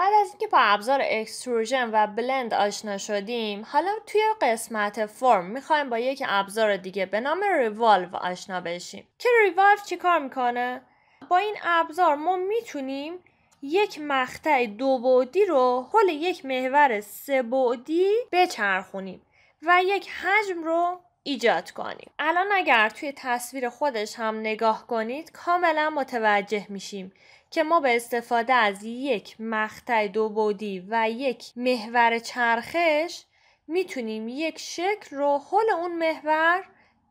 بعد از اینکه با ابزار اکستروژن و بلند آشنا شدیم حالا توی قسمت فرم میخوایم با یک ابزار دیگه به نام ریوالو آشنا بشیم که ریوالو چیکار میکنه با این ابزار ما میتونیم یک مقطع دو بعدی رو حول یک محور سه بعدی بچرخونیم و یک حجم رو ایجاد کنیم الان اگر توی تصویر خودش هم نگاه کنید کاملا متوجه میشیم که ما به استفاده از یک مقطع دو بودی و یک محور چرخش میتونیم یک شکل رو حول اون محور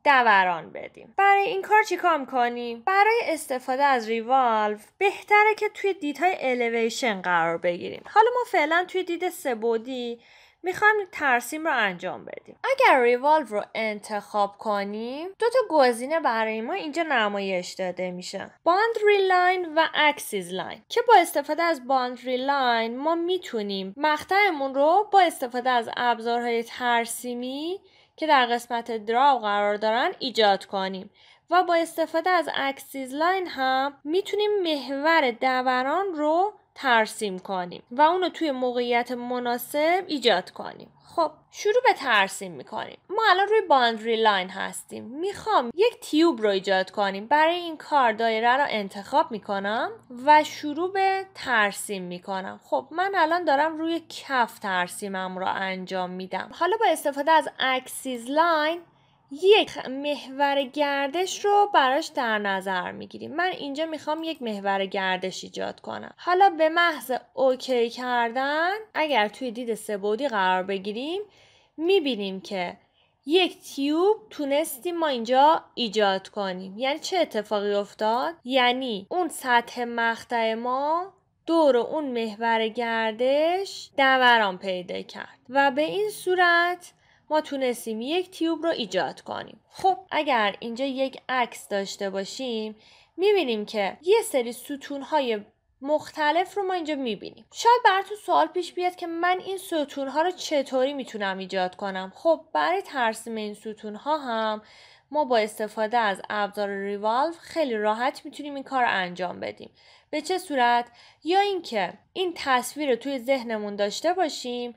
دوران بدیم برای این کار چیکار کنیم؟ برای استفاده از ریوالو بهتره که توی دیدهای الیویشن قرار بگیریم حالا ما فعلا توی دید سه بودی میخوایم ترسیم رو انجام بدیم اگر ریوالو رو انتخاب کنیم دو تا گزینه برای ما اینجا نمایش داده میشه باندری لاین و اکسیز لاین که با استفاده از باندری لاین ما میتونیم مقطعمون رو با استفاده از ابزارهای ترسیمی که در قسمت دراو قرار دارن ایجاد کنیم و با استفاده از اکسیز لاین هم میتونیم محور دوران رو ترسیم کنیم و اونو توی موقعیت مناسب ایجاد کنیم خب شروع به ترسیم میکنیم ما الان روی باندری لاین هستیم میخوام یک تیوب رو ایجاد کنیم برای این کار دایره رو انتخاب میکنم و شروع به ترسیم میکنم خب من الان دارم روی کف ترسیمم رو انجام میدم حالا با استفاده از اکسیز لاین یک محور گردش رو براش در نظر میگیریم من اینجا میخوام یک محور گردش ایجاد کنم حالا به محض اوکی کردن اگر توی دید سبودی قرار بگیریم میبینیم که یک تیوب تونستیم ما اینجا ایجاد کنیم یعنی چه اتفاقی افتاد یعنی اون سطح مقطع ما دور اون محور گردش دوران پیدا کرد و به این صورت ما تونستیم یک تیوب رو ایجاد کنیم خب اگر اینجا یک عکس داشته باشیم میبینیم که یه سری های مختلف رو ما اینجا میبینیم شاید براتون سوال پیش بیاد که من این ستون ها رو چطوری میتونم ایجاد کنم خب برای ترسیم این ستون ها هم ما با استفاده از ابزار ریوالو خیلی راحت میتونیم این کار انجام بدیم به چه صورت یا اینکه این تصویر رو توی ذهنمون داشته باشیم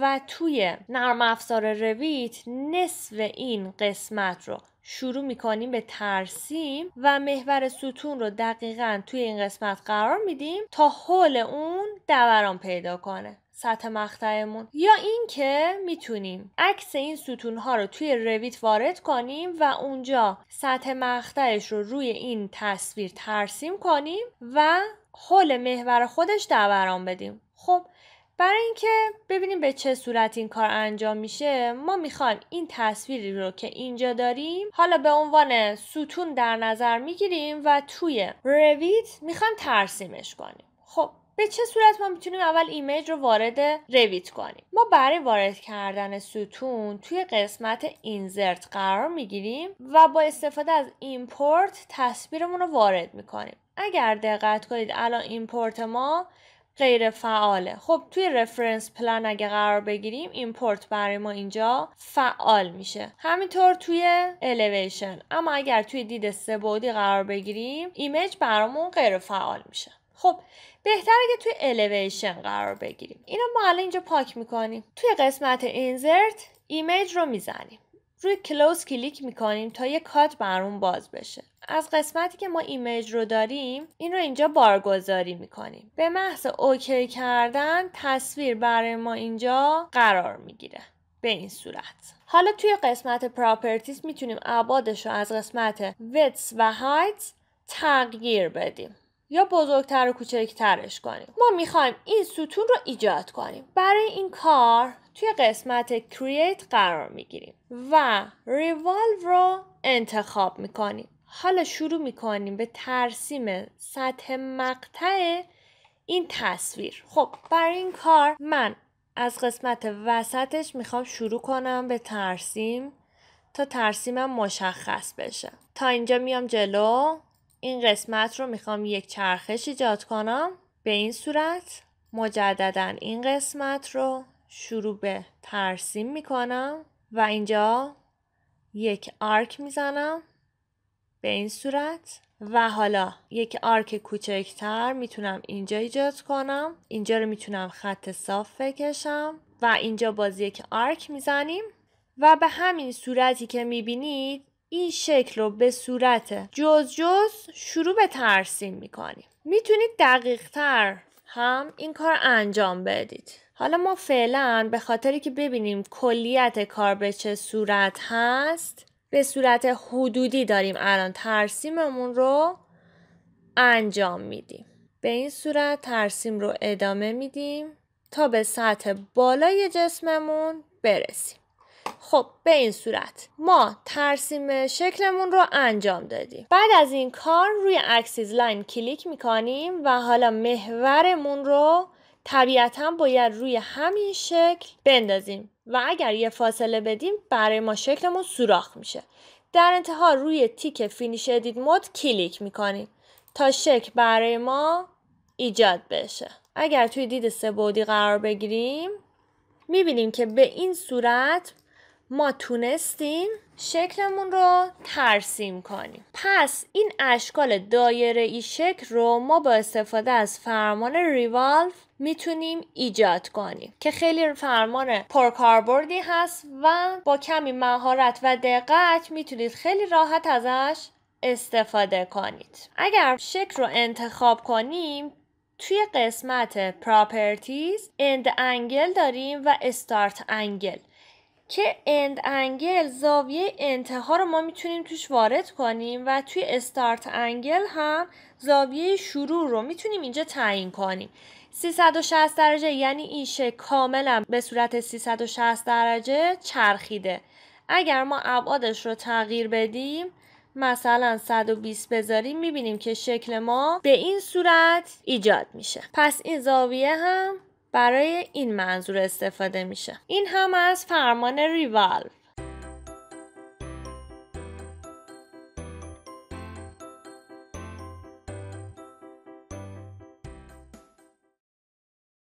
و توی نرم افزار رویت نصف این قسمت رو شروع میکنیم به ترسیم و محور ستون رو دقیقا توی این قسمت قرار میدیم تا حول اون دوران پیدا کنه سطح مقطعمون یا اینکه میتونیم عکس این ستون ها رو توی رویت وارد کنیم و اونجا سطح مقطعش رو روی این تصویر ترسیم کنیم و حول محور خودش دوران بدیم خب برای اینکه ببینیم به چه صورت این کار انجام میشه ما میخوایم این تصویری رو که اینجا داریم حالا به عنوان ستون در نظر میگیریم و توی رویت میخوایم ترسیمش کنیم خب به چه صورت ما میتونیم اول ایمیج رو وارد رویت کنیم ما برای وارد کردن ستون توی قسمت اینزرت قرار میگیریم و با استفاده از ایمپورت تصویرمون رو وارد میکنیم اگر دقت کنید الان ایمپورت ما غیر فعاله خب توی رفرنس پلان اگه قرار بگیریم ایمپورت برای ما اینجا فعال میشه همینطور توی الیویشن اما اگر توی دید سه بعدی قرار بگیریم ایمیج برامون غیر فعال میشه خب بهتره که توی الیویشن قرار بگیریم اینو ما الان اینجا پاک میکنیم توی قسمت اینزرت ایمیج رو میزنیم روی کلوز کلیک میکنیم تا یه کات برون باز بشه از قسمتی که ما ایمیج رو داریم این رو اینجا بارگذاری میکنیم به محض اوکی کردن تصویر برای ما اینجا قرار میگیره به این صورت حالا توی قسمت پراپرتیز میتونیم عبادش رو از قسمت ویتس و هایت تغییر بدیم یا بزرگتر و کوچکترش کنیم ما میخوایم این ستون رو ایجاد کنیم برای این کار توی قسمت create قرار میگیریم و revolve رو انتخاب میکنیم حالا شروع میکنیم به ترسیم سطح مقطع این تصویر خب برای این کار من از قسمت وسطش میخوام شروع کنم به ترسیم تا ترسیمم مشخص بشه تا اینجا میام جلو این قسمت رو میخوام یک چرخش ایجاد کنم به این صورت مجددا این قسمت رو شروع به ترسیم میکنم و اینجا یک آرک میزنم به این صورت و حالا یک آرک کوچکتر میتونم اینجا ایجاد کنم اینجا رو میتونم خط صاف بکشم و اینجا باز یک آرک میزنیم و به همین صورتی که میبینید این شکل رو به صورت جز جز شروع به ترسیم میکنیم میتونید دقیق تر هم این کار انجام بدید حالا ما فعلا به خاطری که ببینیم کلیت کار به چه صورت هست به صورت حدودی داریم الان ترسیممون رو انجام میدیم به این صورت ترسیم رو ادامه میدیم تا به سطح بالای جسممون برسیم خب به این صورت ما ترسیم شکلمون رو انجام دادیم بعد از این کار روی اکسیز لاین کلیک میکنیم و حالا محورمون رو طبیعتا باید روی همین شکل بندازیم و اگر یه فاصله بدیم برای ما شکلمون سوراخ میشه در انتها روی تیک فینیش ادیت مود کلیک میکنیم تا شکل برای ما ایجاد بشه اگر توی دید سه قرار بگیریم میبینیم که به این صورت ما تونستیم شکلمون رو ترسیم کنیم پس این اشکال دایره ای شکل رو ما با استفاده از فرمان ریوالف میتونیم ایجاد کنیم که خیلی فرمان پرکاربردی هست و با کمی مهارت و دقت میتونید خیلی راحت ازش استفاده کنید اگر شکل رو انتخاب کنیم توی قسمت پراپرتیز اند انگل داریم و استارت انگل که اند انگل زاویه انتها رو ما میتونیم توش وارد کنیم و توی استارت انگل هم زاویه شروع رو میتونیم اینجا تعیین کنیم 360 درجه یعنی این شکل کاملا به صورت 360 درجه چرخیده اگر ما ابعادش رو تغییر بدیم مثلا 120 بذاریم میبینیم که شکل ما به این صورت ایجاد میشه پس این زاویه هم برای این منظور استفاده میشه این هم از فرمان ریوالو